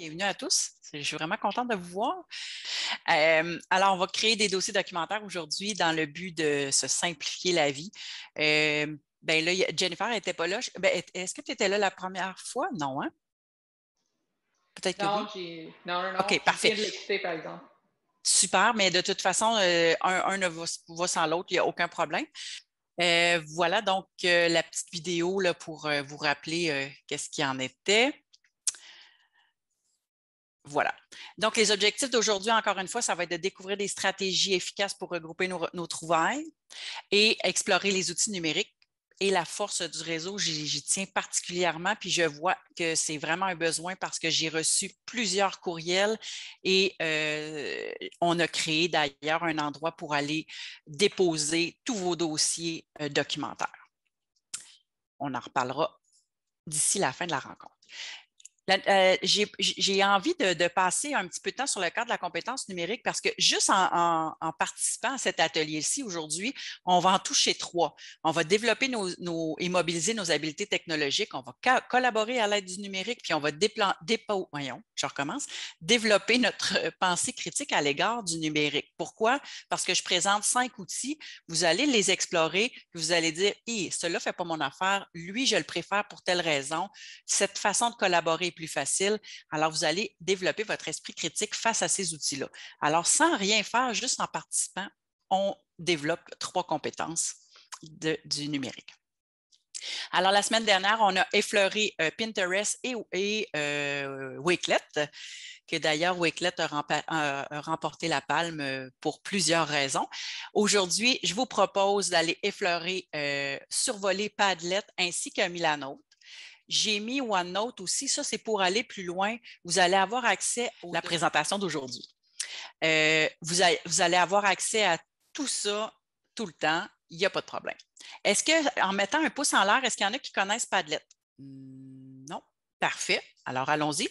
bienvenue à tous. Je suis vraiment contente de vous voir. Euh, alors, on va créer des dossiers documentaires aujourd'hui dans le but de se simplifier la vie. Euh, ben là, Jennifer n'était pas là. Ben, est-ce que tu étais là la première fois? Non, hein? Peut-être que non, oui. Non, non, non. OK, parfait. Super, mais de toute façon, euh, un, ne va, sans l'autre, il n'y a aucun problème. Euh, voilà donc la petite vidéo là, pour vous rappeler qu'est-ce qui en était. Voilà. Donc, les objectifs d'aujourd'hui, encore une fois, ça va être de découvrir des stratégies efficaces pour regrouper nos, trouvailles et explorer les outils numériques et la force du réseau, j'y tiens particulièrement, puis je vois que c'est vraiment un besoin parce que j'ai reçu plusieurs courriels et euh, on a créé d'ailleurs un endroit pour aller déposer tous vos dossiers euh, documentaires. On en reparlera d'ici la fin de la rencontre. Euh, j'ai envie de, passer un petit peu de temps sur le cadre de la compétence numérique parce que juste en, participant à cet atelier-ci aujourd'hui, on va en toucher trois. On va développer nos, et mobiliser nos habiletés technologiques, on va collaborer à l'aide du numérique, puis on va voyons, je recommence, développer notre pensée critique à l'égard du numérique. Pourquoi? Parce que je présente cinq outils, vous allez les explorer, vous allez dire, hé, cela ne fait pas mon affaire, lui, je le préfère pour telle raison, cette façon de collaborer facile. Alors, vous allez développer votre esprit critique face à ces outils-là. Alors, sans rien faire, juste en participant, on développe trois compétences du numérique. Alors, la semaine dernière, on a effleuré euh, Pinterest et, et euh, Wakelet, que d'ailleurs Wakelet a, remporté la palme euh, pour plusieurs raisons. Aujourd'hui, je vous propose d'aller effleurer, survoler Padlet ainsi qu'un Milano. J'ai mis OneNote aussi. Ça, c'est pour aller plus loin. Vous allez avoir accès à la présentation d'aujourd'hui. Euh, vous, vous allez avoir accès à tout ça tout le temps. Il n'y a pas de problème. Est-ce que, en mettant un pouce en l'air, est-ce qu'il y en a qui connaissent Padlet? Hmm, non. Parfait. Alors, allons-y.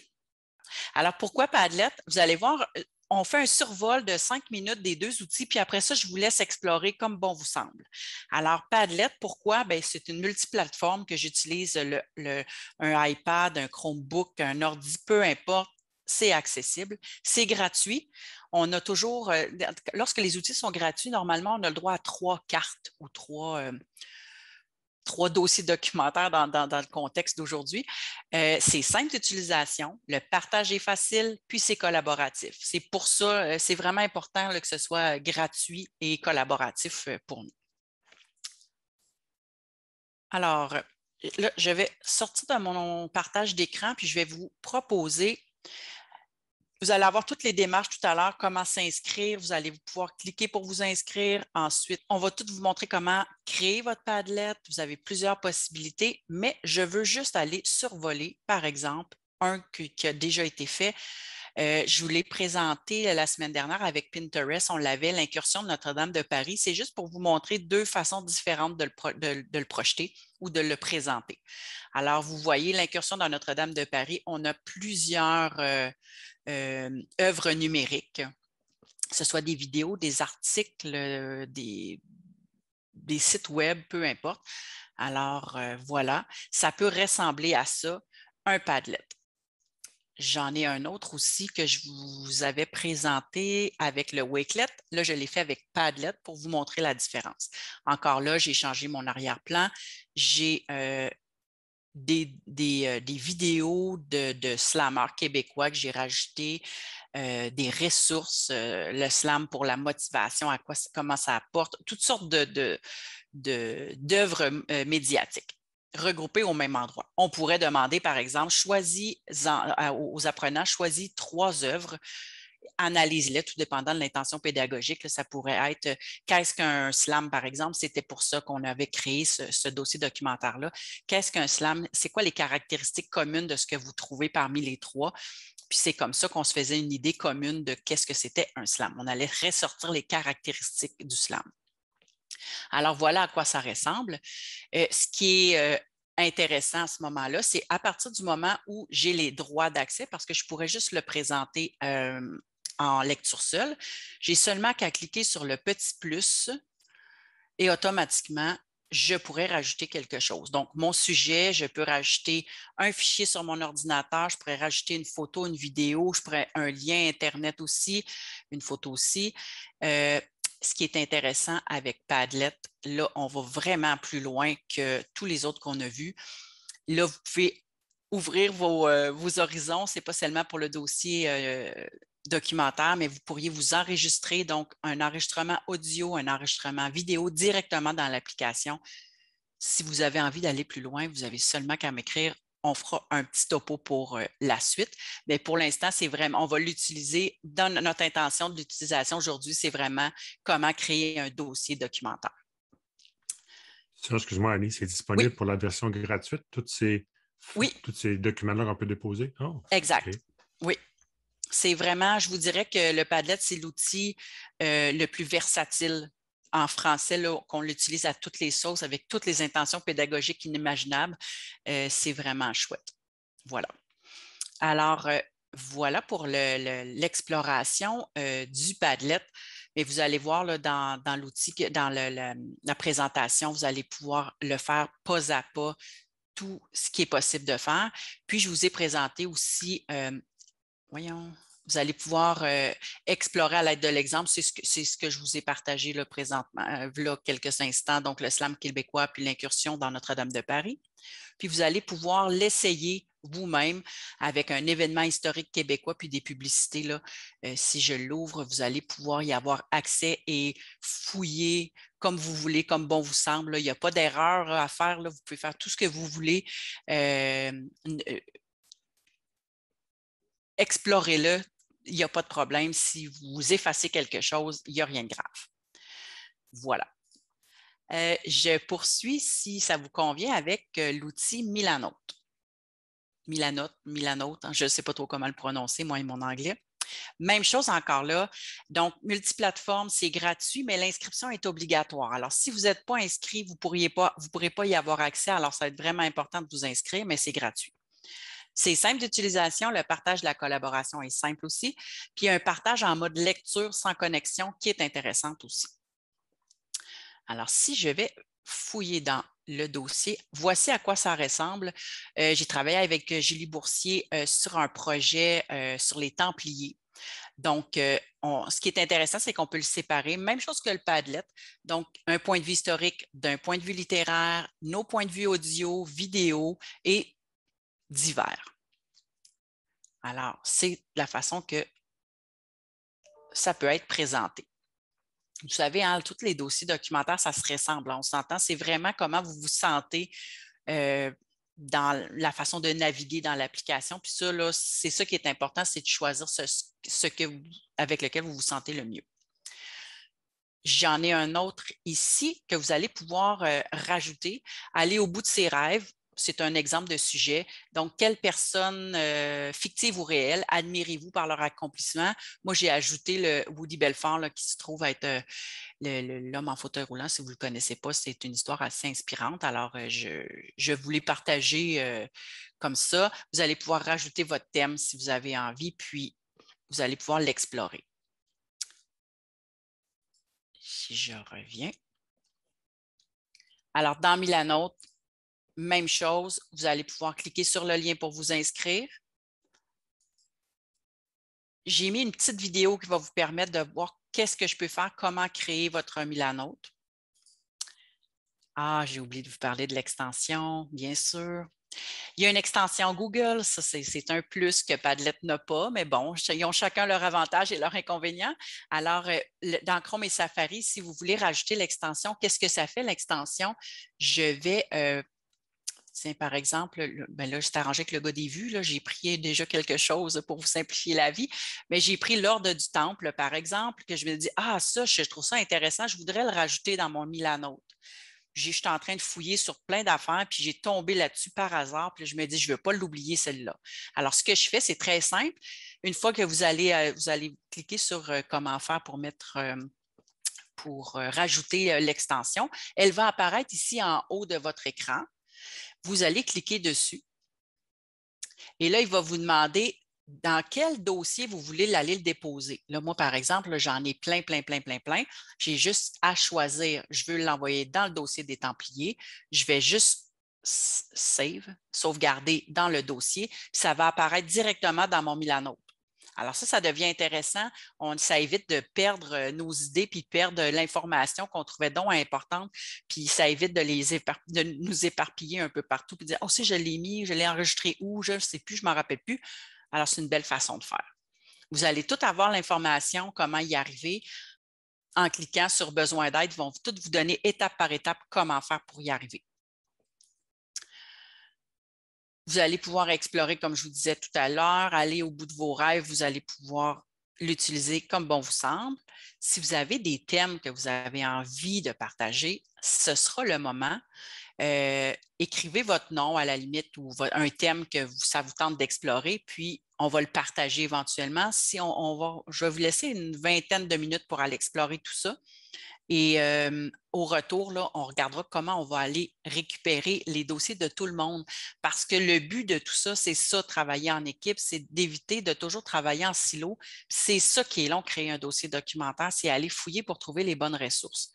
Alors, pourquoi Padlet? Vous allez voir, euh, on fait un survol de cinq minutes des deux outils, puis après ça, je vous laisse explorer comme bon vous semble. Alors, Padlet, pourquoi? Ben, c'est une multiplateforme que j'utilise, le, un iPad, un Chromebook, un ordi, peu importe, c'est accessible, c'est gratuit. On a toujours, euh, lorsque les outils sont gratuits, normalement, on a le droit à trois cartes ou trois, euh, trois dossiers documentaires dans, le contexte d'aujourd'hui. Euh, c'est simple d'utilisation, le partage est facile, puis c'est collaboratif. C'est pour ça, euh, c'est vraiment important que ce soit euh, gratuit et collaboratif pour nous. Alors, là, je vais sortir de mon partage d'écran, puis je vais vous proposer vous allez avoir toutes les démarches tout à l'heure, comment s'inscrire. Vous allez pouvoir cliquer pour vous inscrire. Ensuite, on va tout vous montrer comment créer votre Padlet. Vous avez plusieurs possibilités, mais je veux juste aller survoler, par exemple, un qui, a déjà été fait. Euh, je vous l'ai présenté la semaine dernière avec Pinterest. On l'avait, l'incursion de Notre-Dame de Paris. C'est juste pour vous montrer deux façons différentes de le, projeter ou de le présenter. Alors, vous voyez, l'incursion dans Notre-Dame de Paris, on a plusieurs, euh, euh, œuvres numériques, que ce soit des vidéos, des articles, euh, des, sites web, peu importe. Alors euh, voilà, ça peut ressembler à ça, un Padlet. J'en ai un autre aussi que je vous avais présenté avec le Wakelet. Là, je l'ai fait avec Padlet pour vous montrer la différence. Encore là, j'ai changé mon arrière-plan. J'ai des, euh, des, vidéos de, de québécois que j'ai rajoutées, euh, des ressources, euh, le slam pour la motivation, à quoi, comment ça apporte, toutes sortes d'œuvres de, médiatiques regroupées au même endroit. On pourrait demander, par exemple, aux apprenants, choisis trois œuvres analyse-les, tout dépendant de l'intention pédagogique. ça pourrait être euh, qu'est-ce qu'un slam, par exemple? C'était pour ça qu'on avait créé ce, dossier documentaire-là. Qu'est-ce qu'un slam? C'est quoi les caractéristiques communes de ce que vous trouvez parmi les trois? Puis c'est comme ça qu'on se faisait une idée commune de qu'est-ce que c'était un slam. On allait ressortir les caractéristiques du slam. Alors voilà à quoi ça ressemble. Euh, ce qui est euh, intéressant à ce moment-là, c'est à partir du moment où j'ai les droits d'accès, parce que je pourrais juste le présenter euh, en lecture seule. J'ai seulement qu'à cliquer sur le petit plus et automatiquement, je pourrais rajouter quelque chose. Donc, mon sujet, je peux rajouter un fichier sur mon ordinateur, je pourrais rajouter une photo, une vidéo, je pourrais un lien Internet aussi, une photo aussi. Euh, ce qui est intéressant avec Padlet, là, on va vraiment plus loin que tous les autres qu'on a vus. Là, vous pouvez ouvrir vos, euh, horizons. Ce n'est pas seulement pour le dossier euh, documentaire, mais vous pourriez vous enregistrer, donc un enregistrement audio, un enregistrement vidéo directement dans l'application. Si vous avez envie d'aller plus loin, vous avez seulement qu'à m'écrire. On fera un petit topo pour euh, la suite. Mais pour l'instant, c'est vraiment, on va l'utiliser dans notre intention de l'utilisation aujourd'hui, c'est vraiment comment créer un dossier documentaire. Excuse-moi, Annie, c'est disponible pour la version gratuite, toutes ces, tous ces documents-là qu'on peut déposer. Oh, exact. Oui, c'est vraiment, je vous dirais que le Padlet, c'est l'outil euh, le plus versatile en français, qu'on l'utilise à toutes les sauces, avec toutes les intentions pédagogiques inimaginables. Euh, c'est vraiment chouette. Voilà. Alors, euh, voilà pour l'exploration du Padlet. Mais vous allez voir dans, l'outil, dans la, présentation, vous allez pouvoir le faire pas à pas, tout ce qui est possible de faire. Puis, je vous ai présenté aussi voyons, vous allez pouvoir euh, explorer à l'aide de l'exemple. C'est ce, que, je vous ai partagé le présentement, euh, là, quelques instants, donc le slam québécois puis l'incursion dans Notre-Dame de Paris. Puis vous allez pouvoir l'essayer vous-même avec un événement historique québécois puis des publicités. Là, euh, si je l'ouvre, vous allez pouvoir y avoir accès et fouiller comme vous voulez, comme bon vous semble. Il n'y a pas d'erreur à faire. Vous pouvez faire tout ce que vous voulez explorez-le, il n'y a pas de problème. Si vous effacez quelque chose, il n'y a rien de grave. Voilà. Euh, je poursuis, si ça vous convient, avec euh, l'outil Milanote. Milanote, Milanote, hein, je ne sais pas trop comment le prononcer, moi et mon anglais. Même chose encore là. Donc, multiplateforme, c'est gratuit, mais l'inscription est obligatoire. Alors, si vous n'êtes pas inscrit, vous ne pourrez pas y avoir accès. Alors, ça va être vraiment important de vous inscrire, mais c'est gratuit. C'est simple d'utilisation, le partage de la collaboration est simple aussi, puis un partage en mode lecture sans connexion qui est intéressant aussi. Alors, si je vais fouiller dans le dossier. Voici à quoi ça ressemble. Euh, j'ai travaillé avec euh, Julie Boursier euh, sur un projet sur les Templiers. Donc, ce qui est intéressant, c'est qu'on peut le séparer. Même chose que le Padlet. Donc, un point de vue historique d'un point de vue littéraire, nos points de vue audio, vidéo et divers. Alors, c'est la façon que ça peut être présenté. Vous savez, en hein, tous les dossiers documentaires, ça se ressemble. On s'entend, c'est vraiment comment vous vous sentez euh, dans la façon de naviguer dans l'application. Puis ça, c'est ça qui est important, c'est de choisir ce, que avec lequel vous vous sentez le mieux. J'en ai un autre ici que vous allez pouvoir euh, rajouter, aller au bout de ses rêves, c'est un exemple de sujet. Donc, quelle personne euh, fictive ou réelle admirez-vous par leur accomplissement? Moi, j'ai ajouté le Woody Belfort qui se trouve être euh, l'homme en fauteuil roulant. Si vous ne le connaissez pas, c'est une histoire assez inspirante. Alors, euh, je, je voulais partager comme ça. Vous allez pouvoir rajouter votre thème si vous avez envie, puis vous allez pouvoir l'explorer. Si je reviens. Alors, dans Milanote, même chose, vous allez pouvoir cliquer sur le lien pour vous inscrire. J'ai mis une petite vidéo qui va vous permettre de voir qu'est-ce que je peux faire, comment créer votre Milanote. Ah, j'ai oublié de vous parler de l'extension, bien sûr. Il y a une extension Google, ça c'est un plus que Padlet n'a pas, mais bon, ils ont chacun leur avantage et leur inconvénient. Alors, euh, dans Chrome et Safari, si vous voulez rajouter l'extension, qu'est-ce que ça fait l'extension? Je vais euh, par exemple, le, ben là, arrangé avec le gars des vues, j'ai pris déjà quelque chose pour vous simplifier la vie, mais j'ai pris l'ordre du temple, par exemple, que je me dis, ah, ça, je, trouve ça intéressant, je voudrais le rajouter dans mon Milanote. J'étais en train de fouiller sur plein d'affaires, puis j'ai tombé là-dessus par hasard, puis je me dis, je ne veux pas l'oublier, celle-là. Alors, ce que je fais, c'est très simple. Une fois que vous allez, euh, vous allez cliquer sur euh, comment faire pour mettre euh, pour rajouter l'extension. Elle va apparaître ici en haut de votre écran. Vous allez cliquer dessus. Et là, il va vous demander dans quel dossier vous voulez aller le déposer. Là, moi, par exemple, j'en ai plein, plein, plein, plein, plein. J'ai juste à choisir. Je veux l'envoyer dans le dossier des Templiers. Je vais juste save, sauvegarder dans le dossier. Ça va apparaître directement dans mon Milano. Alors ça, ça devient intéressant. On, ça évite de perdre euh, nos idées puis perdre euh, l'information qu'on trouvait donc importante. Puis ça évite de, les nous éparpiller un peu partout puis dire, oh si je l'ai mis, je l'ai enregistré où, je ne sais plus, je ne m'en rappelle plus. Alors c'est une belle façon de faire. Vous allez tout avoir l'information, comment y arriver. En cliquant sur besoin d'aide, ils vont toutes vous donner étape par étape comment faire pour y arriver. Vous allez pouvoir explorer, comme je vous disais tout à l'heure, aller au bout de vos rêves, vous allez pouvoir l'utiliser comme bon vous semble. Si vous avez des thèmes que vous avez envie de partager, ce sera le moment. Euh, écrivez votre nom à la limite ou un thème que ça vous tente d'explorer, puis on va le partager éventuellement. Si on, va, je vais vous laisser une vingtaine de minutes pour aller explorer tout ça. Et euh, au retour, on regardera comment on va aller récupérer les dossiers de tout le monde. Parce que le but de tout ça, c'est ça, travailler en équipe, c'est d'éviter de toujours travailler en silo. C'est ça qui est long, créer un dossier documentaire, c'est aller fouiller pour trouver les bonnes ressources.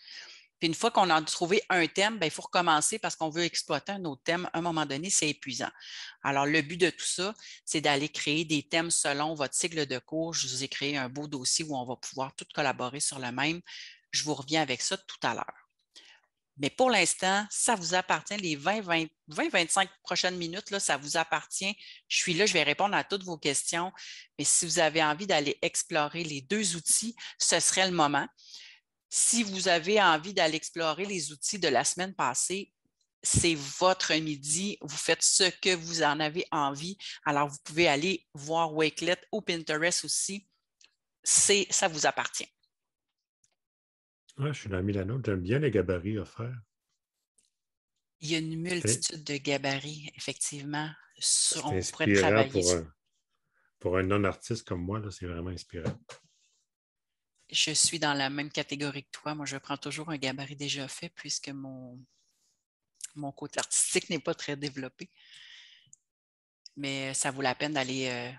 Puis une fois qu'on a trouvé un thème, ben, il faut recommencer parce qu'on veut exploiter un autre thème. À un moment donné, c'est épuisant. Alors, le but de tout ça, c'est d'aller créer des thèmes selon votre cycle de cours. Je vous ai créé un beau dossier où on va pouvoir tous collaborer sur le même. Je vous reviens avec ça tout à l'heure. Mais pour l'instant, ça vous appartient. Les 20-25 prochaines minutes, là, ça vous appartient. Je suis là, je vais répondre à toutes vos questions. Mais si vous avez envie d'aller explorer les deux outils, ce serait le moment. Si vous avez envie d'aller explorer les outils de la semaine passée, c'est votre midi. Vous faites ce que vous en avez envie. Alors, vous pouvez aller voir Wakelet ou Pinterest aussi. Ça vous appartient. Ah, je suis dans Milano. J'aime bien les gabarits offerts. Il y a une multitude de gabarits, effectivement. on pourrait travailler. Pour un, non-artiste comme moi, c'est vraiment inspirant. Je suis dans la même catégorie que toi. Moi, je prends toujours un gabarit déjà fait puisque mon, mon côté artistique n'est pas très développé. Mais euh, ça vaut la peine d'aller euh,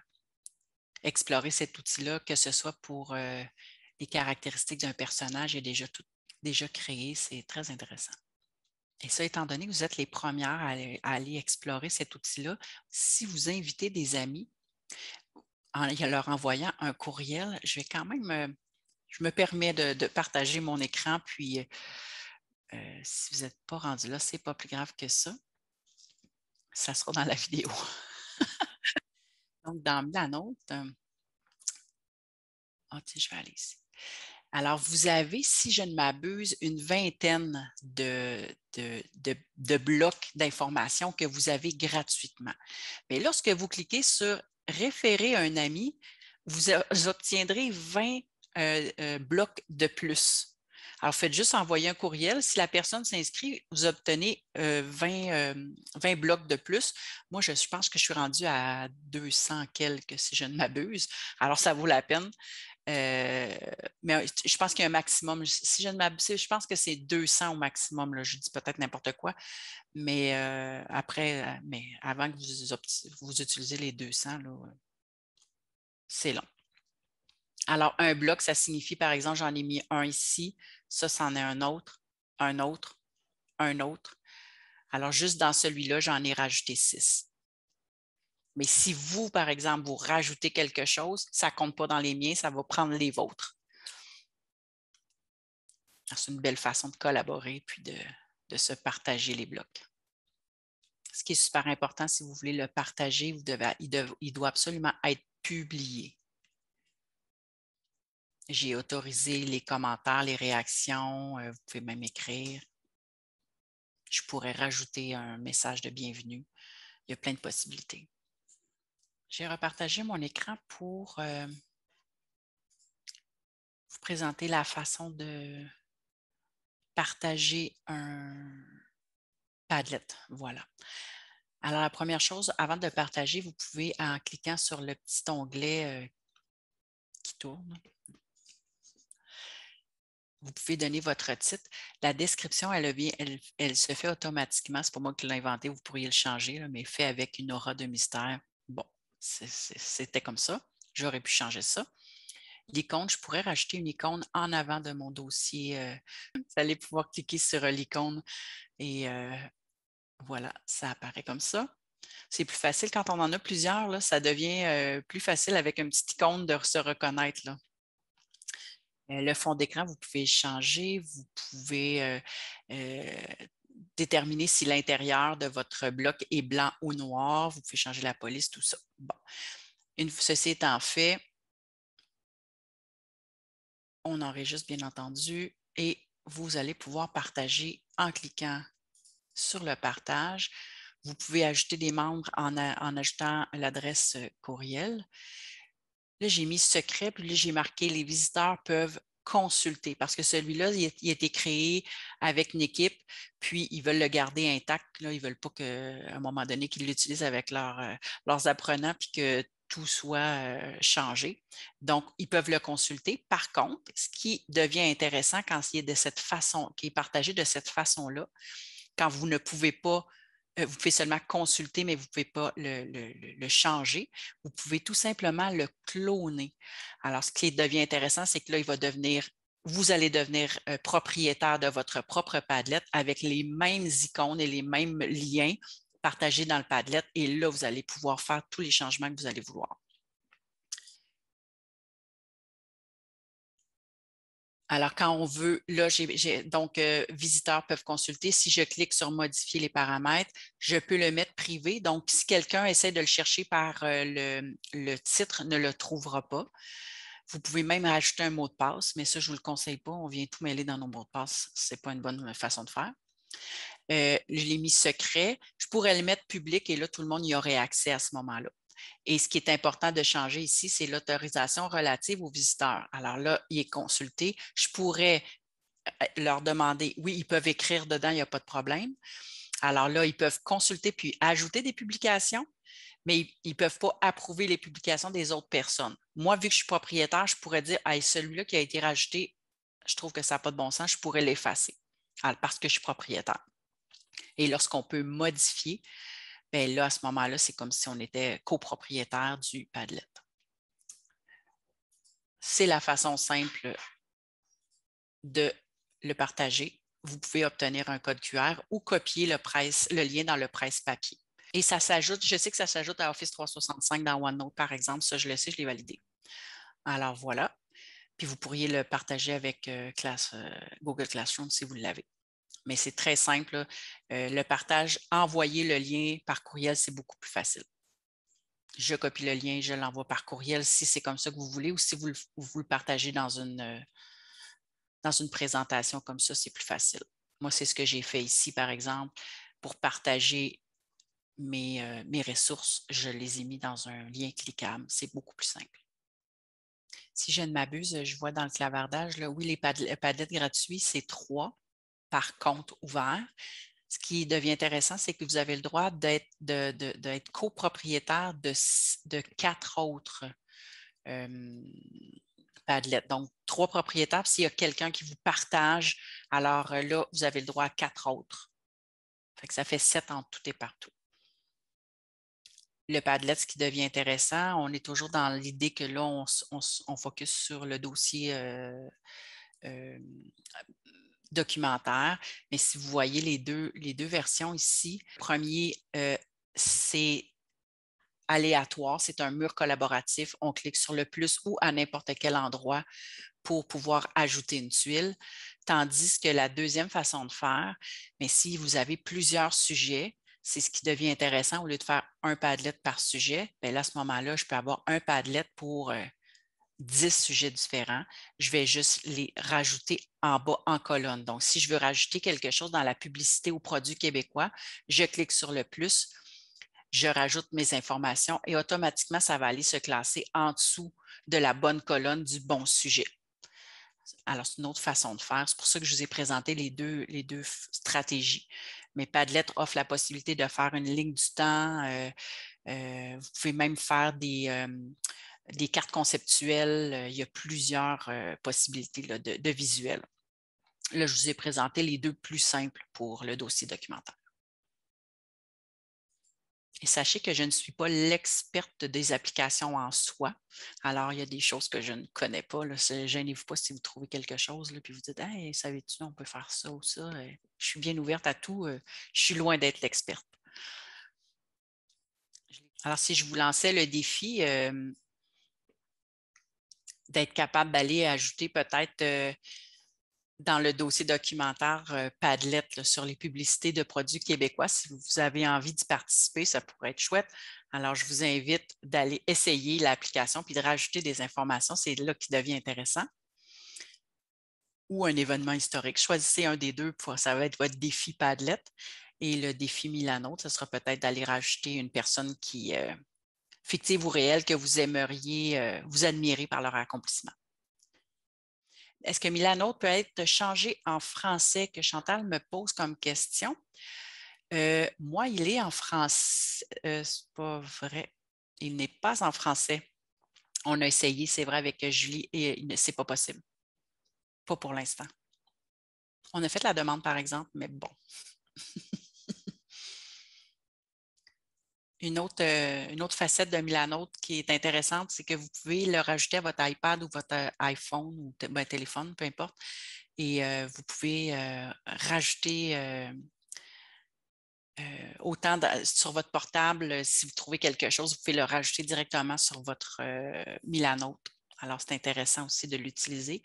explorer cet outil-là, que ce soit pour euh, les caractéristiques d'un personnage est déjà, tout, déjà créé. C'est très intéressant. Et ça, étant donné que vous êtes les premières à aller, explorer cet outil-là, si vous invitez des amis en leur envoyant un courriel, je vais quand même, euh, je me permets de, partager mon écran, puis euh, euh, si vous n'êtes pas rendu là, ce n'est pas plus grave que ça. Ça sera dans la vidéo. Donc, dans la note, ah tiens, je vais aller ici. Alors, vous avez, si je ne m'abuse, une vingtaine de, de, blocs d'informations que vous avez gratuitement. Mais lorsque vous cliquez sur Référer un ami, vous, obtiendrez 20 euh, euh, blocs de plus. Alors, faites juste envoyer un courriel. Si la personne s'inscrit, vous obtenez 20, euh, blocs de plus. Moi, je, je, pense que je suis rendue à 200 quelques, si je ne m'abuse. Alors, ça vaut la peine. Euh, mais je pense qu'il y a un maximum. Si je ne m'abuse, je pense que c'est 200 au maximum. je dis peut-être n'importe quoi. Mais euh, après, euh, mais avant que vous, vous utilisez les 200, c'est long. Alors, un bloc, ça signifie, par exemple, j'en ai mis un ici. Ça, c'en est un autre, un autre, un autre. Alors, juste dans celui-là, j'en ai rajouté six. Mais si vous, par exemple, vous rajoutez quelque chose, ça ne compte pas dans les miens, ça va prendre les vôtres. C'est une belle façon de collaborer puis de, se partager les blocs. Ce qui est super important, si vous voulez le partager, il doit absolument être publié. J'ai autorisé les commentaires, les réactions. Euh, vous pouvez même écrire. Je pourrais rajouter un message de bienvenue. Il y a plein de possibilités. J'ai repartagé mon écran pour euh, vous présenter la façon de partager un Padlet. Voilà. Alors, la première chose, avant de partager, vous pouvez, en cliquant sur le petit onglet euh, qui tourne, vous pouvez donner votre titre. La description, elle, elle, se fait automatiquement. C'est pas moi qui l'ai inventé, vous pourriez le changer, mais fait avec une aura de mystère. Bon, c'était comme ça. J'aurais pu changer ça. L'icône, je pourrais rajouter une icône en avant de mon dossier. Euh, vous allez pouvoir cliquer sur euh, l'icône et euh, voilà, ça apparaît comme ça. C'est plus facile quand on en a plusieurs, là, ça devient plus facile avec une petite icône de se reconnaître. Le fond d'écran, vous pouvez changer, vous pouvez déterminer si l'intérieur de votre bloc est blanc ou noir. Vous pouvez changer la police, tout ça. Bon. Une, ceci étant fait, on enregistre bien entendu et vous allez pouvoir partager en cliquant sur le partage. Vous pouvez ajouter des membres en, en ajoutant l'adresse euh, courriel. Là, j'ai mis secret, puis là, j'ai marqué les visiteurs peuvent consulter parce que celui-là, il, a été créé avec une équipe, puis ils veulent le garder intact. ils ne veulent pas qu'à un moment donné, qu'ils l'utilisent avec euh, leurs apprenants, puis que tout soit euh, changé. Donc, ils peuvent le consulter. Par contre, ce qui devient intéressant quand il de cette façon, qui est partagé de cette façon-là, quand vous ne pouvez pas euh, vous pouvez seulement consulter, mais vous ne pouvez pas le, changer. Vous pouvez tout simplement le cloner. Alors, ce qui devient intéressant, c'est que là, il va devenir, vous allez devenir euh, propriétaire de votre propre Padlet avec les mêmes icônes et les mêmes liens partagés dans le Padlet. Et là, vous allez pouvoir faire tous les changements que vous allez vouloir. Alors, quand on veut, là, donc, euh, visiteurs peuvent consulter. Si je clique sur modifier les paramètres, je peux le mettre privé. Donc, si quelqu'un essaie de le chercher par euh, le, titre, ne le trouvera pas. Vous pouvez même rajouter un mot de passe, mais ça, je ne vous le conseille pas. On vient tout mêler dans nos mots de passe. Ce n'est pas une bonne façon de faire. je euh, l'ai mis secret. Je pourrais le mettre public et là, tout le monde y aurait accès à ce moment-là. Et ce qui est important de changer ici, c'est l'autorisation relative aux visiteurs. Alors là, il est consulté. Je pourrais euh, leur demander, oui, ils peuvent écrire dedans, il n'y a pas de problème. Alors là, ils peuvent consulter puis ajouter des publications, mais ils ne peuvent pas approuver les publications des autres personnes. Moi, vu que je suis propriétaire, je pourrais dire, celui-là qui a été rajouté, je trouve que ça n'a pas de bon sens, je pourrais l'effacer parce que je suis propriétaire. Et lorsqu'on peut modifier ben là, à ce moment-là, c'est comme si on était copropriétaire du Padlet. C'est la façon simple de le partager. Vous pouvez obtenir un code QR ou copier le, lien dans le presse-papier. Et ça s'ajoute, je sais que ça s'ajoute à Office 365 dans OneNote, par exemple. Ça, je le sais, je l'ai validé. Alors voilà. Puis vous pourriez le partager avec euh, classe, euh, Google Classroom si vous l'avez mais c'est très simple. Euh, le partage, envoyer le lien par courriel, c'est beaucoup plus facile. Je copie le lien, je l'envoie par courriel si c'est comme ça que vous voulez ou si vous le, partagez euh, dans une, présentation comme ça, c'est plus facile. Moi, c'est ce que j'ai fait ici, par exemple, pour partager euh, mes, ressources, je les ai mis dans un lien cliquable. C'est beaucoup plus simple si je ne m'abuse, je vois dans le clavardage, oui, les padlets gratuits, c'est trois par compte ouvert. Ce qui devient intéressant, c'est que vous avez le droit d'être, copropriétaire de, quatre autres euh, padlets. Donc, trois propriétaires. S'il y a quelqu'un qui vous partage, alors euh, là, vous avez le droit à quatre autres. Fait que ça fait sept en tout et partout. Le Padlet, ce qui devient intéressant, on est toujours dans l'idée que là, on, focus sur le dossier euh, documentaire. Mais si vous voyez les deux, les deux versions ici, le premier, euh, c'est aléatoire, c'est un mur collaboratif. On clique sur le plus ou à n'importe quel endroit pour pouvoir ajouter une tuile. Tandis que la deuxième façon de faire, mais si vous avez plusieurs sujets, c'est ce qui devient intéressant. Au lieu de faire un padlet par sujet, bien là, à ce moment-là, je peux avoir un padlet pour euh, 10 sujets différents, je vais juste les rajouter en bas en colonne. Donc, si je veux rajouter quelque chose dans la publicité ou produit québécois, je clique sur le plus, je rajoute mes informations et automatiquement, ça va aller se classer en dessous de la bonne colonne du bon sujet. Alors, c'est une autre façon de faire. C'est pour ça que je vous ai présenté les deux, les deux stratégies. Mais Padlet offre la possibilité de faire une ligne du temps. Euh, euh, vous pouvez même faire des, euh, des cartes conceptuelles, euh, il y a plusieurs euh, possibilités de, visuels. Là, je vous ai présenté les deux plus simples pour le dossier documentaire. Et sachez que je ne suis pas l'experte des applications en soi. Alors, il y a des choses que je ne connais pas. Gênez-vous pas si vous trouvez quelque chose, et puis vous dites Hey, savais-tu, on peut faire ça ou ça. Euh, je suis bien ouverte à tout. Je suis loin d'être l'experte. Alors, si je vous lançais le défi, d'être capable d'aller ajouter peut-être euh, dans le dossier documentaire euh, Padlet sur les publicités de produits québécois. Si vous avez envie d'y participer, ça pourrait être chouette. Alors, je vous invite d'aller essayer l'application puis de rajouter des informations. C'est là qui devient intéressant. Ou un événement historique. Choisissez un des deux pour ça va être votre défi Padlet et le défi Milano. Ce sera peut-être d'aller rajouter une personne qui, euh, fictives ou réelles que vous aimeriez euh, vous admirer par leur accomplissement. Est-ce que Milano peut être changé en français que Chantal me pose comme question? Euh, moi, il est en français. ce euh, c'est pas vrai. Il n'est pas en français. On a essayé, c'est vrai, avec Julie et c'est pas possible. Pas pour l'instant. On a fait la demande, par exemple, mais bon. une autre, euh, une autre facette de Milanote qui est intéressante, c'est que vous pouvez le rajouter à votre iPad ou votre euh, iPhone ou votre ben, téléphone, peu importe, et euh, vous pouvez rajouter autant sur votre portable, si vous trouvez quelque chose, vous pouvez le rajouter directement sur votre Milanote. Alors, c'est intéressant aussi de l'utiliser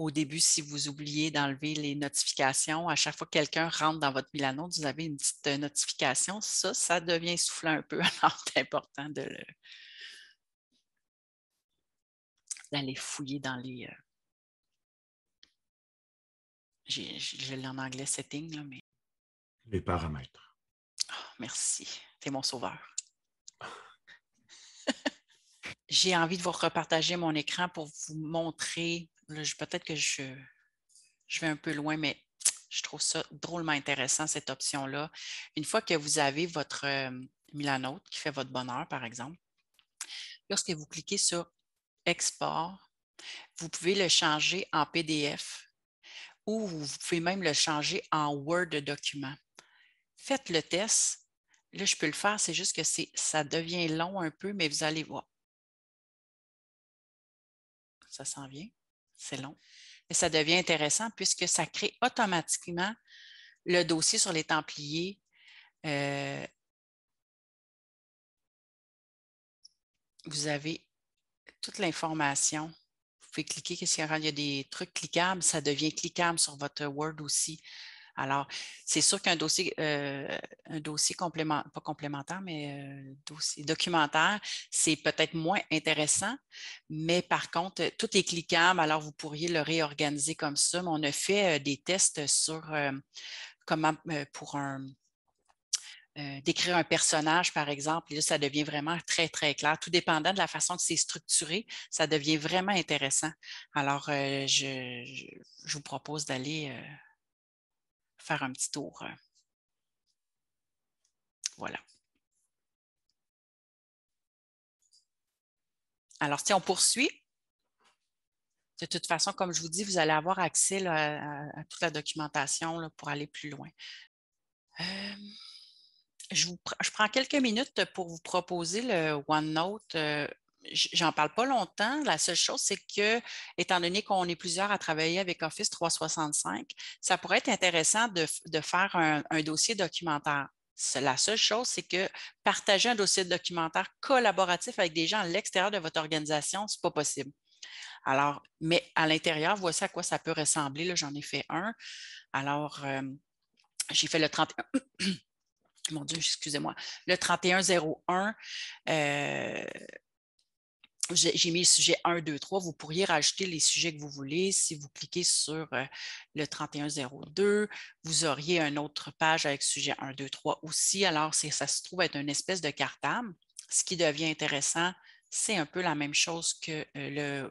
au début, si vous oubliez d'enlever les notifications, à chaque fois que quelqu'un rentre dans votre Milano, vous avez une petite euh, notification. Ça, ça devient soufflant un peu. Alors, c'est important de le, d'aller fouiller dans les. Euh, j'ai, je l'ai en anglais setting, là, mais. Les paramètres. Ah, merci. T'es mon sauveur. J'ai envie de vous repartager mon écran pour vous montrer peut-être que je, vais un peu loin, mais je trouve ça drôlement intéressant, cette option-là. Une fois que vous avez votre euh, Milanote qui fait votre bonheur, par exemple, lorsque vous cliquez sur Export, vous pouvez le changer en PDF ou vous pouvez même le changer en Word document. Faites le test. Là, je peux le faire, c'est juste que ça devient long un peu, mais vous allez voir. Ça s'en vient c'est long. Et ça devient intéressant puisque ça crée automatiquement le dossier sur les Templiers. Euh, vous avez toute l'information. Vous pouvez cliquer. Qu'est-ce qu'il y Il y a des trucs cliquables. Ça devient cliquable sur votre Word aussi. Alors, c'est sûr qu'un dossier, euh, un dossier complémentaire, pas complémentaire, mais euh, documentaire, c'est peut-être moins intéressant, mais par contre, tout est cliquable, alors vous pourriez le réorganiser comme ça. on a fait euh, des tests sur comment pour un, d'écrire un personnage, par exemple, et là, ça devient vraiment très, très clair. Tout dépendant de la façon que c'est structuré, ça devient vraiment intéressant. Alors, je, vous propose d'aller faire un petit tour. Euh. Voilà. Alors, si on poursuit, de toute façon, comme je vous dis, vous allez avoir accès à, toute la documentation pour aller plus loin. Euh, je, je, prends quelques minutes pour vous proposer le OneNote. Euh, j'en parle pas longtemps. La seule chose, c'est que, étant donné qu'on est plusieurs à travailler avec Office 365, ça pourrait être intéressant de, faire un, dossier documentaire. La seule chose, c'est que partager un dossier documentaire collaboratif avec des gens à l'extérieur de votre organisation, ce n'est pas possible. Alors, mais à l'intérieur, voici à quoi ça peut ressembler. J'en ai fait un. Alors, euh, j'ai fait le 31. Mon Dieu, excusez-moi. Le 3101 j'ai mis le sujet 1, 2, 3. Vous pourriez rajouter les sujets que vous voulez. Si vous cliquez sur euh, le 3102, vous auriez une autre page avec sujet 1, 2, 3 aussi. Alors, ça se trouve être une espèce de cartable. Ce qui devient intéressant, c'est un peu la même chose que euh, le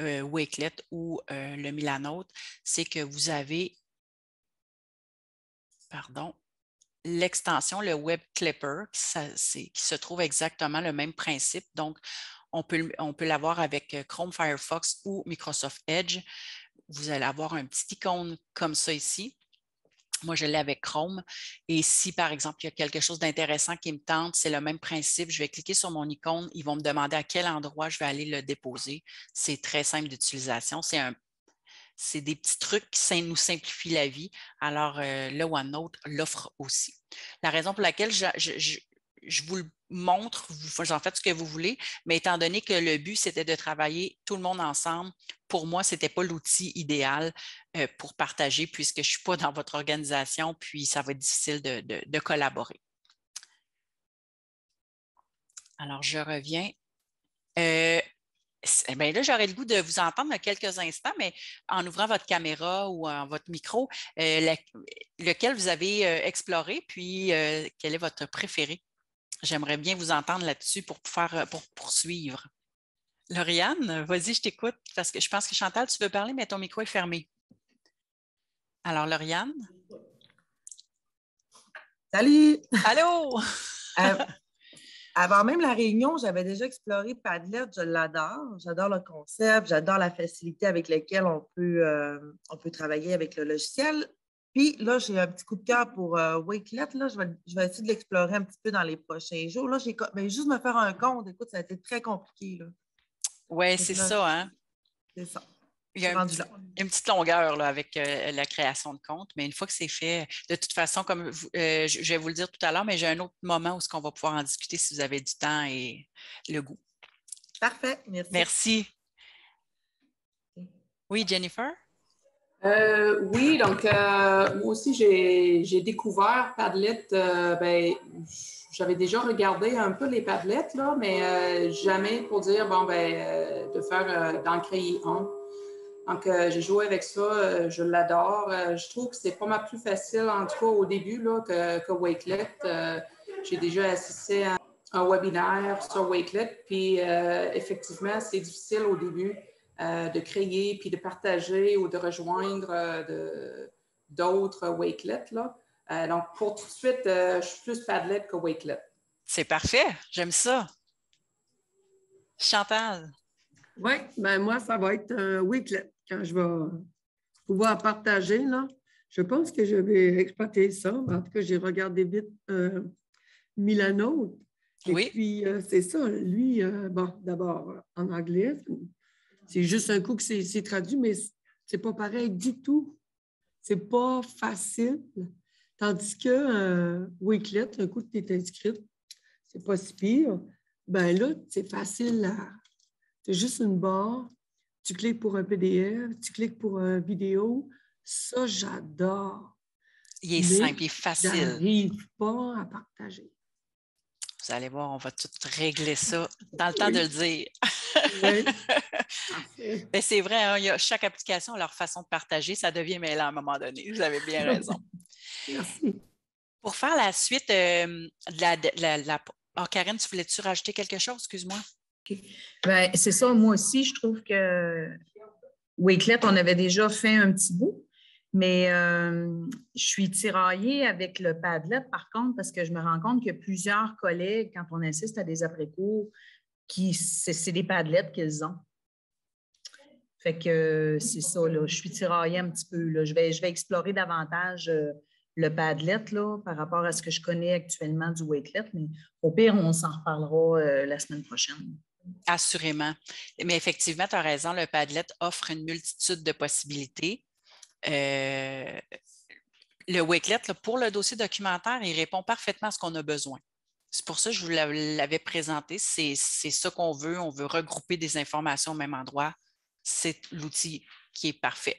euh, Wakelet ou le Milanote. C'est que vous avez, pardon, l'extension, le Web Clipper, qui, qui se trouve exactement le même principe. Donc, on peut, on peut l'avoir avec euh, Chrome, Firefox ou Microsoft Edge. Vous allez avoir un petit icône comme ça ici. Moi, je l'ai avec Chrome. Et si, par exemple, il y a quelque chose d'intéressant qui me tente, c'est le même principe. Je vais cliquer sur mon icône. Ils vont me demander à quel endroit je vais aller le déposer. C'est très simple d'utilisation. C'est un c'est des petits trucs qui nous simplifient la vie. Alors, euh, le OneNote l'offre aussi. La raison pour laquelle je, je vous le montre, vous en faites ce que vous voulez, mais étant donné que le but, c'était de travailler tout le monde ensemble, pour moi, ce n'était pas l'outil idéal euh, pour partager puisque je ne suis pas dans votre organisation, puis ça va être difficile de, collaborer. Alors, je reviens. Euh, eh là, j'aurais le goût de vous entendre dans quelques instants, mais en ouvrant votre caméra ou en votre micro, euh, lequel vous avez exploré, puis quel est votre préféré? J'aimerais bien vous entendre là-dessus pour, faire, euh, pour poursuivre. Lauriane, vas-y, je t'écoute parce que je pense que Chantal, tu veux parler, mais ton micro est fermé. Alors, Lauriane. Salut! Allô! Euh, avant même la réunion, j'avais déjà exploré Padlet, je l'adore. J'adore le concept, j'adore la facilité avec laquelle on peut, euh, on peut travailler avec le logiciel. Puis là, j'ai un petit coup de cœur pour euh, Wakelet. Je, vais, essayer de l'explorer un petit peu dans les prochains jours. Là, j'ai ben, juste me faire un compte. Écoute, ça a été très compliqué. Oui, c'est ça, hein? C'est ça. Il y a une petite longueur là, avec euh, la création de compte, mais une fois que c'est fait, de toute façon, comme euh, je vais vous le dire tout à l'heure, mais j'ai un autre moment où on va pouvoir en discuter si vous avez du temps et le goût. Parfait, merci. Merci. Oui, Jennifer? Euh, oui, donc euh, moi aussi, j'ai découvert Padlet. Euh, ben, j'avais déjà regardé un peu les Padlets, là, mais euh, jamais pour dire, bon, ben, de faire, d'en créer un. Donc, j'ai joué avec ça, je l'adore. je trouve que c'est pas mal plus facile, en tout cas au début, que, que Wakelet. j'ai déjà assisté à un webinaire sur Wakelet, puis effectivement, c'est difficile au début. Euh, de créer puis de partager ou de rejoindre euh, d'autres Wakelets. Là. Euh, donc, pour tout de suite, je suis plus Padlet que Wakelet. C'est parfait, j'aime ça. Chantal. Oui, ben moi, ça va être un Wakelet quand je vais pouvoir partager. Là. Je pense que je vais exploiter ça. En tout cas, j'ai regardé vite euh, Milano. Et puis, c'est ça. Lui, bon, d'abord, en anglais, c'est juste un coup que c'est traduit, mais c'est pas pareil du tout. C'est pas facile. Tandis que euh, un coup que tu es inscrite, c'est pas si pire. Ben là, c'est facile C'est juste une barre. Tu cliques pour un PDF, tu cliques pour une vidéo. Ça, j'adore. Il est simple, il est facile. n'arrive pas à partager. Vous allez voir, on va tout régler ça dans le temps de le dire. Mais c'est vrai, hein, il y a, chaque application a leur façon de partager. Ça devient mêlant à un moment donné. Vous avez bien raison. Merci. Pour faire la suite euh, de la. Oh, Karen, tu voulais-tu rajouter quelque chose? Excuse-moi. Ben, c'est ça, moi aussi, je trouve que Wakelet, on avait déjà fait un petit bout. Mais euh, je suis tiraillée avec le Padlet, par contre, parce que je me rends compte que plusieurs collègues, quand on assiste à des après-cours, c'est des Padlets qu'ils ont. Fait que c'est ça, là. Je suis tiraillée un petit peu. Je, vais, explorer davantage euh, le Padlet là, par rapport à ce que je connais actuellement du Wakelet, mais au pire, on s'en reparlera euh, la semaine prochaine. Assurément. Mais effectivement, tu as raison, le Padlet offre une multitude de possibilités. Euh, le Wakelet, pour le dossier documentaire, il répond parfaitement à ce qu'on a besoin. C'est pour ça que je vous l'avais présenté. C'est ça qu'on veut. On veut regrouper des informations au même endroit. C'est l'outil qui est parfait.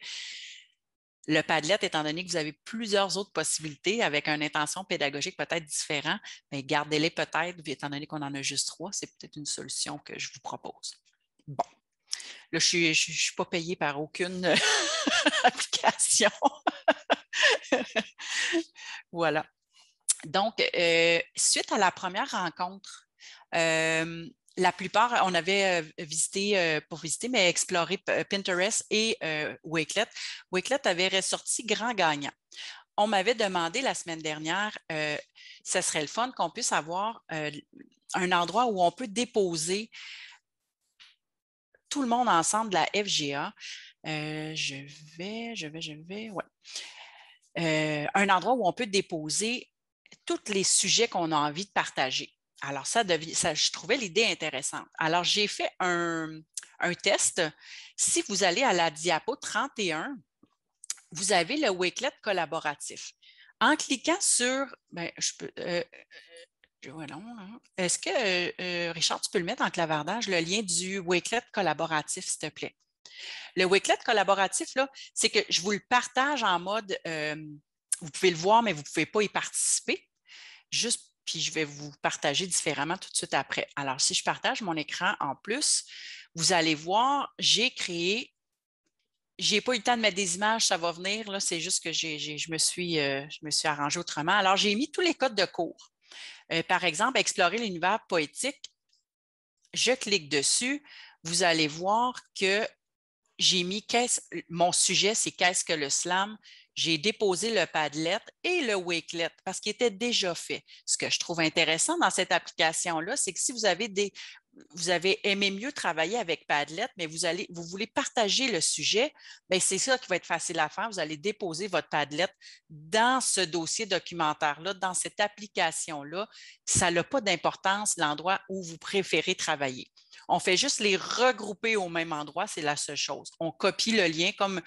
Le Padlet, étant donné que vous avez plusieurs autres possibilités avec une intention pédagogique peut-être différente, ben, mais gardez-les peut-être, étant donné qu'on en a juste trois, c'est peut-être une solution que je vous propose. Bon. Là, je ne suis, pas payée par aucune euh, application. voilà. Donc, euh, suite à la première rencontre, euh, la plupart, on avait visité, pour visiter, mais exploré Pinterest et Wakelet. Wakelet avait ressorti grand gagnant. On m'avait demandé la semaine dernière, ce serait le fun qu'on puisse avoir un endroit où on peut déposer tout le monde ensemble la FGA. Euh, je vais, je vais, je vais, ouais. Euh, un endroit où on peut déposer tous les sujets qu'on a envie de partager. Alors, ça, devient, ça je trouvais l'idée intéressante. Alors, j'ai fait un, test. Si vous allez à la diapo 31, vous avez le Wakelet collaboratif. En cliquant sur, ben, je peux, euh, Hein. Est-ce que, euh, euh, Richard, tu peux le mettre en clavardage, le lien du Wakelet collaboratif, s'il te plaît? Le Wakelet collaboratif, là, c'est que je vous le partage en mode, euh, vous pouvez le voir, mais vous ne pouvez pas y participer. Juste, puis je vais vous partager différemment tout de suite après. Alors, si je partage mon écran en plus, vous allez voir, j'ai créé je n'ai pas eu le temps de mettre des images, ça va venir. là, C'est juste que je, me suis, je me suis arrangé autrement. Alors, j'ai mis tous les codes de cours. Euh, par exemple, explorer l'univers poétique, je clique dessus, vous allez voir que j'ai mis mon sujet, c'est qu'est-ce que le slam. J'ai déposé le Padlet et le Wakelet parce qu'il était déjà fait. Ce que je trouve intéressant dans cette application-là, c'est que si vous avez des, vous avez aimé mieux travailler avec Padlet, mais vous, allez, vous voulez partager le sujet, ben, c'est ça qui va être facile à faire. Vous allez déposer votre Padlet dans ce dossier documentaire-là, dans cette application-là. Ça n'a pas d'importance l'endroit où vous préférez travailler. On fait juste les regrouper au même endroit, c'est la seule chose. On copie le lien comme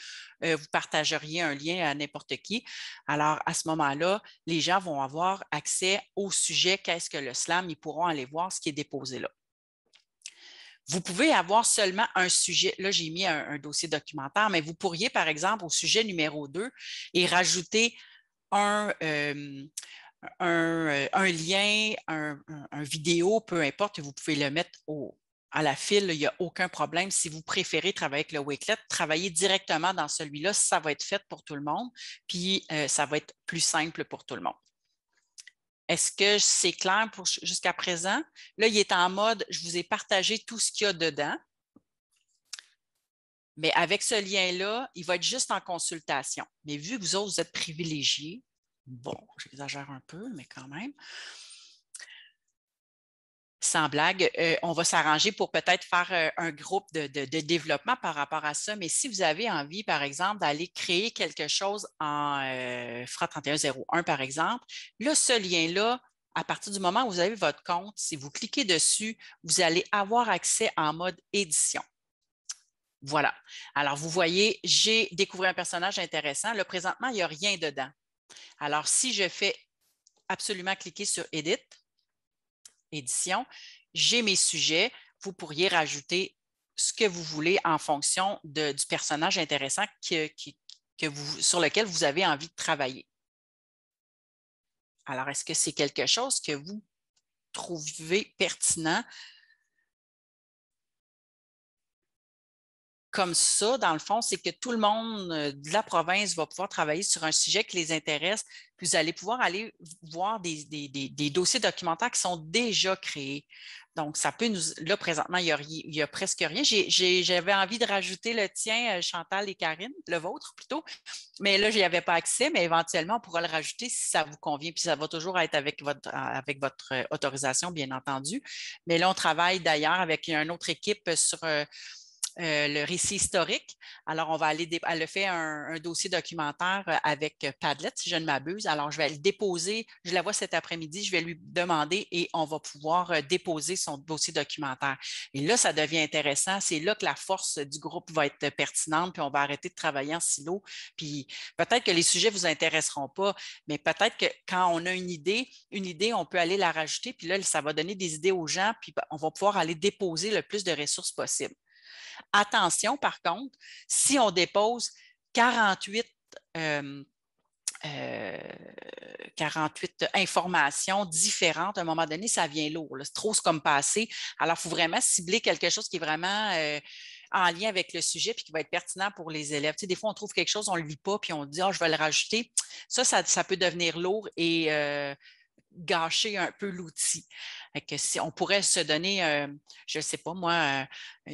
euh, vous partageriez un lien à n'importe qui. Alors, à ce moment-là, les gens vont avoir accès au sujet, qu'est-ce que le slam, ils pourront aller voir ce qui est déposé là. Vous pouvez avoir seulement un sujet. Là, j'ai mis un, dossier documentaire, mais vous pourriez, par exemple, au sujet numéro 2 et rajouter un, euh, euh, lien, un, vidéo, peu importe, vous pouvez le mettre à la file, il n'y a aucun problème. Si vous préférez travailler avec le Wakelet, travaillez directement dans celui-là. Ça va être fait pour tout le monde, puis euh, ça va être plus simple pour tout le monde. Est-ce que c'est clair pour jusqu'à présent? Là, il est en mode, je vous ai partagé tout ce qu'il y a dedans. Mais avec ce lien-là, il va être juste en consultation. Mais vu que vous autres, vous êtes privilégiés, bon, j'exagère un peu, mais quand même, sans blague, euh, on va s'arranger pour peut-être faire euh, un groupe de, développement par rapport à ça. Mais si vous avez envie, par exemple, d'aller créer quelque chose en euh, FRA 3101, par exemple, là, ce lien-là, à partir du moment où vous avez votre compte, si vous cliquez dessus, vous allez avoir accès en mode édition. Voilà. Alors, vous voyez, j'ai découvert un personnage intéressant. Le présentement, il n'y a rien dedans. Alors, si je fais absolument cliquer sur Edit, édition, j'ai mes sujets, vous pourriez rajouter ce que vous voulez en fonction du personnage intéressant sur lequel vous avez envie de travailler. Alors, est-ce que c'est quelque chose que vous trouvez pertinent comme ça, dans le fond, c'est que tout le monde euh, de la province va pouvoir travailler sur un sujet qui les intéresse, puis vous allez pouvoir aller voir des, dossiers documentaires qui sont déjà créés. Donc, ça peut nous. Là, présentement, il n'y a, a presque rien. J'avais envie de rajouter le tien, euh, Chantal et Karine, le vôtre plutôt, mais là, je n'y avais pas accès, mais éventuellement, on pourra le rajouter si ça vous convient. Puis ça va toujours être avec votre, avec votre euh, autorisation, bien entendu. Mais là, on travaille d'ailleurs avec une autre équipe sur euh, le récit historique. Alors, on va aller, elle a fait un, dossier documentaire euh, avec Padlet, si je ne m'abuse. Alors, je vais le déposer, je la vois cet après-midi, je vais lui demander et on va pouvoir euh, déposer son dossier documentaire. Et là, ça devient intéressant. C'est là que la force du groupe va être pertinente, puis on va arrêter de travailler en silo. Puis peut-être que les sujets ne vous intéresseront pas, mais peut-être que quand on a une idée, une idée, on peut aller la rajouter, puis là, ça va donner des idées aux gens, puis on va pouvoir aller déposer le plus de ressources possible. Attention, par contre, si on dépose 48 euh, euh, informations différentes. À un moment donné, ça vient lourd. C'est trop comme passé. Alors, il faut vraiment cibler quelque chose qui est vraiment euh, en lien avec le sujet puis qui va être pertinent pour les élèves. Tu des fois, on trouve quelque chose, on ne le lit pas, puis on dit ah, je vais le rajouter. Ça, ça, peut devenir lourd et gâcher un peu l'outil. Que si on pourrait se donner, euh, je ne sais pas moi, euh,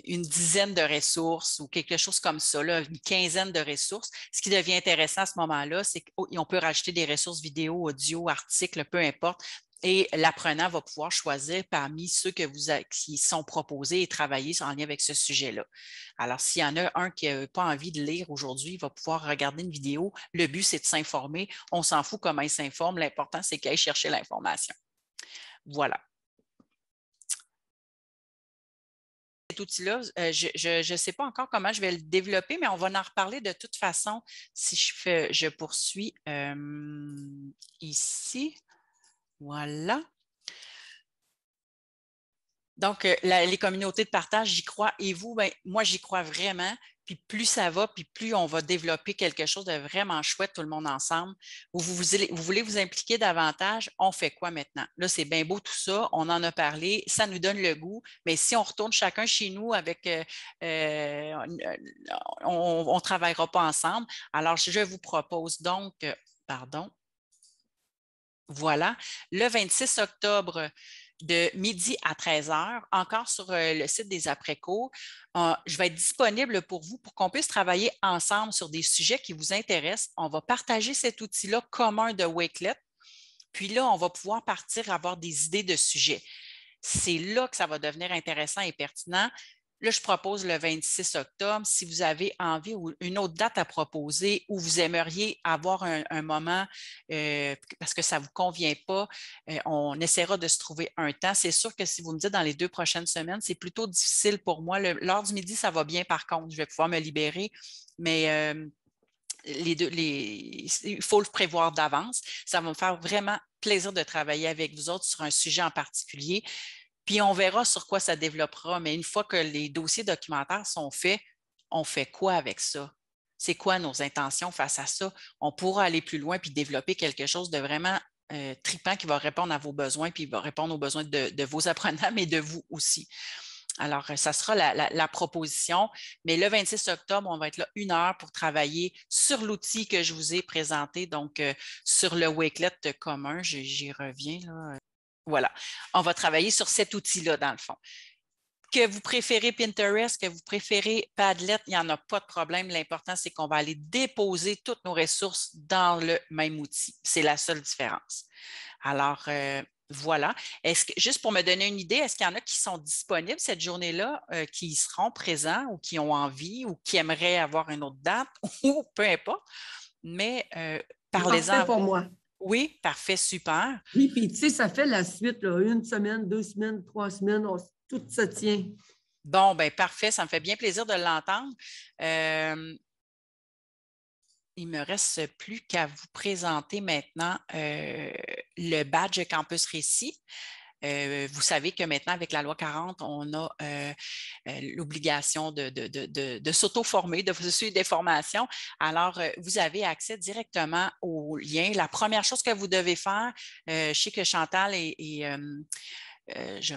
une dizaine de ressources ou quelque chose comme ça, une quinzaine de ressources. Ce qui devient intéressant à ce moment-là, c'est qu'on peut rajouter des ressources vidéo, audio, articles, peu importe, et l'apprenant va pouvoir choisir parmi ceux qui sont proposés et travailler en lien avec ce sujet-là. Alors, s'il y en a un qui n'a pas envie de lire aujourd'hui, il va pouvoir regarder une vidéo. Le but, c'est de s'informer. On s'en fout comment il s'informe. L'important, c'est qu'il aille chercher l'information. Voilà. cet outil-là, euh, je ne sais pas encore comment je vais le développer, mais on va en reparler de toute façon si je, poursuis euh, ici. Voilà. Donc, euh, les communautés de partage, j'y crois. Et vous, ben, moi, j'y crois vraiment. Puis plus ça va, puis plus on va développer quelque chose de vraiment chouette, tout le monde ensemble. Vous, voulez vous impliquer davantage, on fait quoi maintenant? Là, c'est bien beau tout ça, on en a parlé, ça nous donne le goût, mais si on retourne chacun chez nous avec, euh, euh, on ne travaillera pas ensemble. Alors, je vous propose donc, pardon, voilà. Le 26 octobre, de midi à 13 heures, encore sur euh, le site des après-cours. Euh, je vais être disponible pour vous pour qu'on puisse travailler ensemble sur des sujets qui vous intéressent. On va partager cet outil-là commun de Wakelet. Puis là, on va pouvoir partir avoir des idées de sujets. C'est là que ça va devenir intéressant et pertinent. Là, je propose le 26 octobre. Si vous avez envie ou une autre date à proposer ou vous aimeriez avoir un, moment euh, parce que ça ne vous convient pas, euh, on essaiera de se trouver un temps. C'est sûr que si vous me dites dans les deux prochaines semaines, c'est plutôt difficile pour moi. Lors du midi, ça va bien par contre. Je vais pouvoir me libérer, mais euh, les deux, les, il faut le prévoir d'avance. Ça va me faire vraiment plaisir de travailler avec vous autres sur un sujet en particulier. Puis on verra sur quoi ça développera. Mais une fois que les dossiers documentaires sont faits, on fait quoi avec ça? C'est quoi nos intentions face à ça? On pourra aller plus loin puis développer quelque chose de vraiment euh, tripant qui va répondre à vos besoins puis va répondre aux besoins de, vos apprenants, mais de vous aussi. Alors, euh, ça sera la, proposition. Mais le 26 octobre, on va être là une heure pour travailler sur l'outil que je vous ai présenté, donc euh, sur le Wakelet commun. J'y reviens. Là. Voilà. On va travailler sur cet outil-là, dans le fond. Que vous préférez Pinterest, que vous préférez Padlet, il n'y en a pas de problème. L'important, c'est qu'on va aller déposer toutes nos ressources dans le même outil. C'est la seule différence. Alors, euh, voilà. Est-ce que, juste pour me donner une idée, est-ce qu'il y en a qui sont disponibles cette journée-là, euh, qui seront présents ou qui ont envie ou qui aimeraient avoir une autre date ou peu importe? Mais euh, par parlez-en. pour moi. Oui, parfait, super. Oui, puis tu sais, ça fait la suite, une semaine, deux semaines, trois semaines, tout se tient. Bon, ben parfait, ça me fait bien plaisir de l'entendre. Il euh, il me reste plus qu'à vous présenter maintenant euh, le badge Campus Récit. Euh, vous savez que maintenant, avec la loi 40, on a euh, euh, l'obligation de, s'auto-former, de suivre des formations. Alors, vous avez accès directement aux liens. La première chose que vous devez faire, je sais que Chantal et, je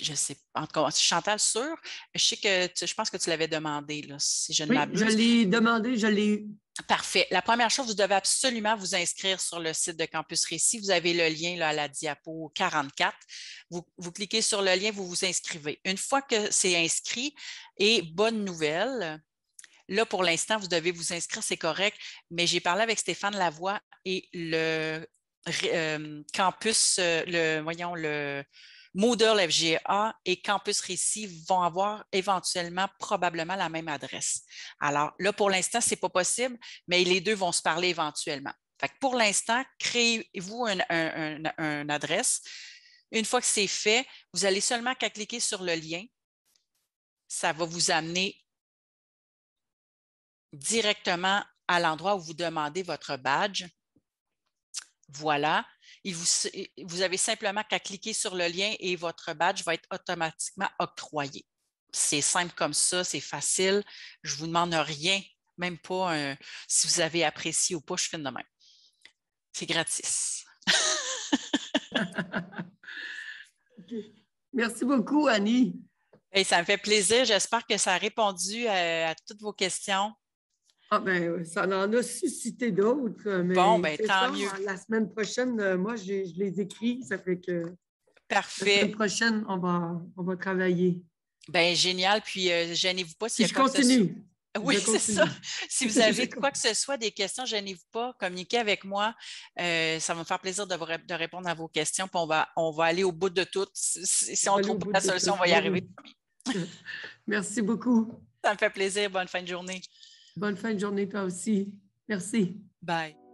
je sais en tout cas, Chantal, sûr, je sais que je pense que tu l'avais demandé, si je ne oui, m'abuse. Je l'ai demandé, je l'ai Parfait. La première chose, vous devez absolument vous inscrire sur le site de Campus Récit. Vous avez le lien à la diapo 44. Vous, cliquez sur le lien, vous vous inscrivez. Une fois que c'est inscrit, et bonne nouvelle, Là, pour l'instant, vous devez vous inscrire, c'est correct, mais j'ai parlé avec Stéphane Lavoie et le euh, campus, euh, le, voyons, le, Moodle FGA et Campus Récit vont avoir éventuellement probablement la même adresse. Alors là, pour l'instant, ce n'est pas possible, mais les deux vont se parler éventuellement. pour l'instant, créez-vous une adresse. Une fois que c'est fait, vous allez seulement qu'à cliquer sur le lien. Ça va vous amener directement à l'endroit où vous demandez votre badge. Voilà. vous, avez simplement qu'à cliquer sur le lien et votre badge va être automatiquement octroyé. C'est simple comme ça, c'est facile. Je ne vous demande rien, même pas si vous avez apprécié ou pas, je fais de même. C'est gratis. Merci beaucoup, Annie. Et ça me fait plaisir. J'espère que ça a répondu à toutes vos questions. Ah ben, ça en a suscité d'autres. Euh, bon, ben, tant mieux. La semaine prochaine, euh, moi, je les écris, ça fait que. Parfait. La semaine prochaine, on va, on va travailler. Ben génial. Puis, euh, gênez-vous pas si. je continue. Oui, c'est ça. Si vous avez quoi que ce soit, des questions, gênez-vous pas, communiquez avec moi. ça va me faire plaisir de, répondre à vos questions. Puis on va, on va aller au bout de tout. Si, on trouve pas la solution, on va y arriver. Merci beaucoup. Ça me fait plaisir. Bonne fin de journée. Bonne fin de journée toi aussi. Merci. Bye.